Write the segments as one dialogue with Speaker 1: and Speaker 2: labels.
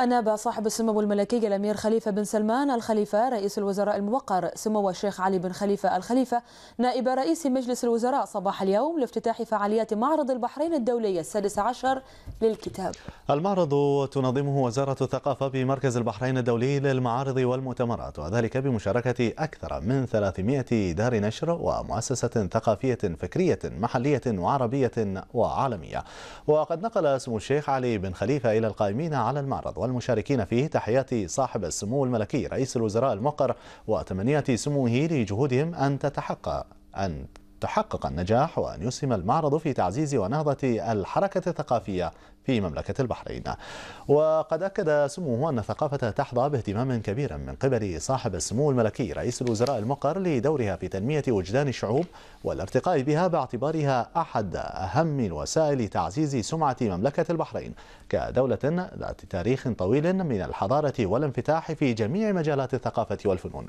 Speaker 1: أناب صاحب السمو الملكي الأمير خليفة بن سلمان الخليفة رئيس الوزراء الموقر سمو الشيخ علي بن خليفة الخليفة نائب رئيس مجلس الوزراء صباح اليوم لافتتاح فعاليات معرض البحرين الدولي السادس عشر للكتاب المعرض تنظمه وزارة الثقافة بمركز البحرين الدولي للمعارض والمؤتمرات وذلك بمشاركة أكثر من 300 دار نشر ومؤسسة ثقافية فكرية محلية وعربية وعالمية وقد نقل سمو الشيخ علي بن خليفة إلى القائمين على المعرض والمشاركين فيه تحيات صاحب السمو الملكي رئيس الوزراء المقر وتمنيات سموه لجهودهم أن تتحقق أن تحقق النجاح وأن يسهم المعرض في تعزيز ونهضة الحركة الثقافية في مملكة البحرين وقد أكد سموه أن الثقافة تحظى باهتمام كبير من قبل صاحب السمو الملكي رئيس الوزراء المقر لدورها في تنمية وجدان الشعوب والارتقاء بها باعتبارها أحد أهم وسائل تعزيز سمعة مملكة البحرين كدولة ذات تاريخ طويل من الحضارة والانفتاح في جميع مجالات الثقافة والفنون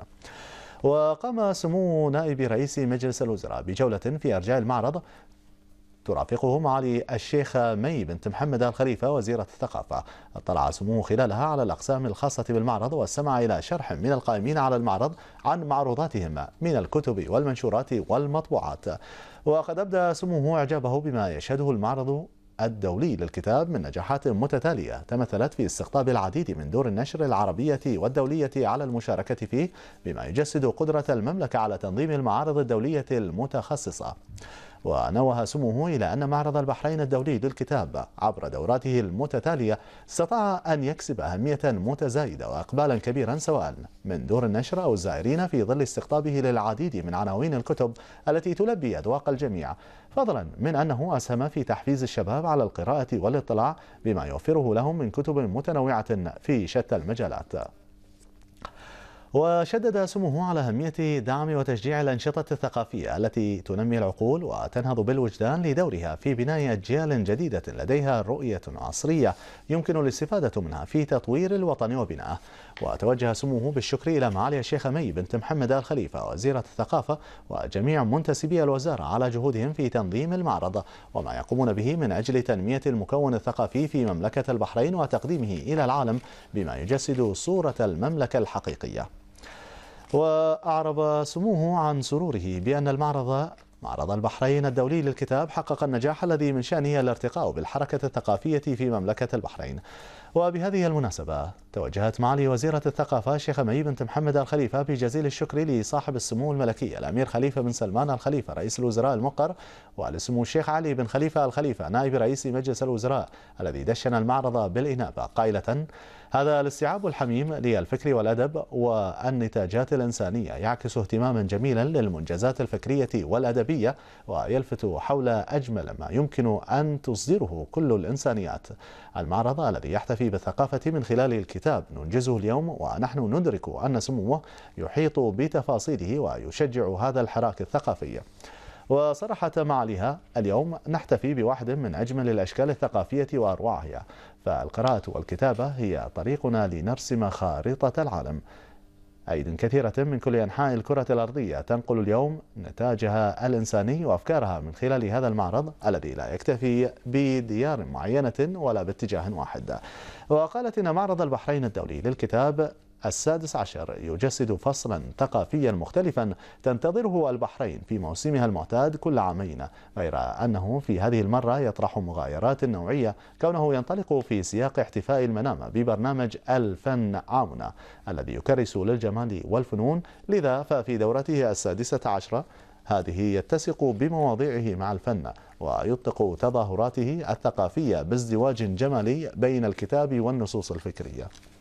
Speaker 1: وقام سمو نائب رئيس مجلس الوزراء بجولة في أرجاء المعرض ترافقه معالي الشيخ مي بنت محمد الخليفة وزيرة الثقافة اطلع سموه خلالها على الأقسام الخاصة بالمعرض واستمع إلى شرح من القائمين على المعرض عن معروضاتهم من الكتب والمنشورات والمطبوعات وقد أبدى سموه إعجابه بما يشهده المعرض الدولي للكتاب من نجاحات متتالية تمثلت في استقطاب العديد من دور النشر العربية والدولية على المشاركة فيه بما يجسد قدرة المملكة على تنظيم المعارض الدولية المتخصصة ونوه سموه إلى أن معرض البحرين الدولي للكتاب عبر دوراته المتتالية استطاع أن يكسب أهمية متزايدة وإقبالا كبيرا سواء من دور النشر أو الزائرين في ظل استقطابه للعديد من عناوين الكتب التي تلبي أذواق الجميع فضلا من أنه أسهم في تحفيز الشباب على القراءة والاطلاع بما يوفره لهم من كتب متنوعة في شتى المجالات وشدد سموه على أهمية دعم وتشجيع الأنشطة الثقافية التي تنمي العقول وتنهض بالوجدان لدورها في بناء أجيال جديدة لديها رؤية عصرية يمكن الاستفادة منها في تطوير الوطن وبنائه وتوجه سموه بالشكر إلى معالي الشيخ مي بنت محمد آل خليفة وزيرة الثقافة وجميع منتسبي الوزارة على جهودهم في تنظيم المعرض وما يقومون به من أجل تنمية المكون الثقافي في مملكة البحرين وتقديمه إلى العالم بما يجسد صورة المملكة الحقيقية وأعرب سموه عن سروره بأن المعرض معرض البحرين الدولي للكتاب حقق النجاح الذي من شأنه الارتقاء بالحركة الثقافية في مملكة البحرين وبهذه المناسبة توجهت معالي وزيرة الثقافة الشيخة مي بنت محمد الخليفة بجزيل الشكر لصاحب السمو الملكي الأمير خليفة بن سلمان الخليفة رئيس الوزراء المقر ولسمو الشيخ علي بن خليفة الخليفة نائب رئيس مجلس الوزراء الذي دشن المعرض بالإنابة قائلة هذا الاستيعاب الحميم للفكر والأدب والنتاجات الإنسانية يعكس اهتماما جميلا للمنجزات الفكرية والأدبية ويلفت حول أجمل ما يمكن أن تصدره كل الإنسانيات المعرض الذي يحتفي بالثقافة من خلال الكتاب ننجزه اليوم ونحن ندرك أن سموه يحيط بتفاصيله ويشجع هذا الحراك الثقافي وصرح معلها اليوم نحتفي بواحد من أجمل الأشكال الثقافية وأروعها فالقراءة والكتابة هي طريقنا لنرسم خارطة العالم أيد كثيرة من كل أنحاء الكرة الأرضية تنقل اليوم نتاجها الإنساني وأفكارها من خلال هذا المعرض الذي لا يكتفي بديار معينة ولا باتجاه واحد وقالت إن معرض البحرين الدولي للكتاب السادس عشر يجسد فصلا ثقافيا مختلفا تنتظره البحرين في موسمها المعتاد كل عامين غير أنه في هذه المرة يطرح مغايرات نوعية كونه ينطلق في سياق احتفاء المنامة ببرنامج الفن عاونة الذي يكرس للجمال والفنون لذا ففي دورته السادسة عشرة هذه يتسق بمواضيعه مع الفن ويطلق تظاهراته الثقافية بازدواج جمالي بين الكتاب والنصوص الفكرية